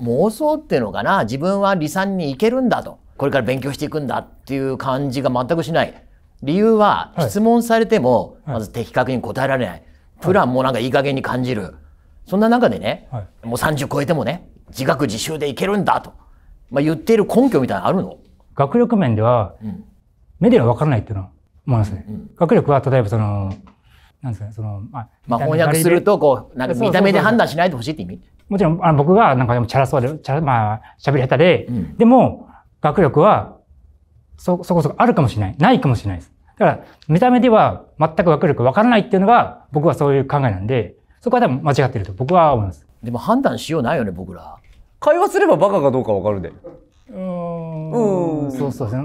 妄想っていうのかな自分は離散に行けるんだとこれから勉強していくんだっていう感じが全くしない理由は質問されてもまず的確に答えられない、はい、プランもなんかいい加減に感じる、そんな中でね、はい、もう30超えてもね自学自習でいけるんだと、まあ、言っている根拠みたいなのあるの学力面では、目でメディアは分からないっていうのは思いますね、うんうん、学力は例えばそのなんですかねその、まあ、まあ翻訳するとこうなんか見た目で判断しないでほしいって意味もちろん、あの僕がなんかでもチャラそうで、チャラ、まあ、喋り下手で、うん、でも、学力は、そ、そこそこあるかもしれない。ないかもしれないです。だから、見た目では全く学力わからないっていうのが、僕はそういう考えなんで、そこは多分間違ってると僕は思います。でも判断しようないよね、僕ら。会話すればバカかどうかわかるで。うん。うん。そうそうですね。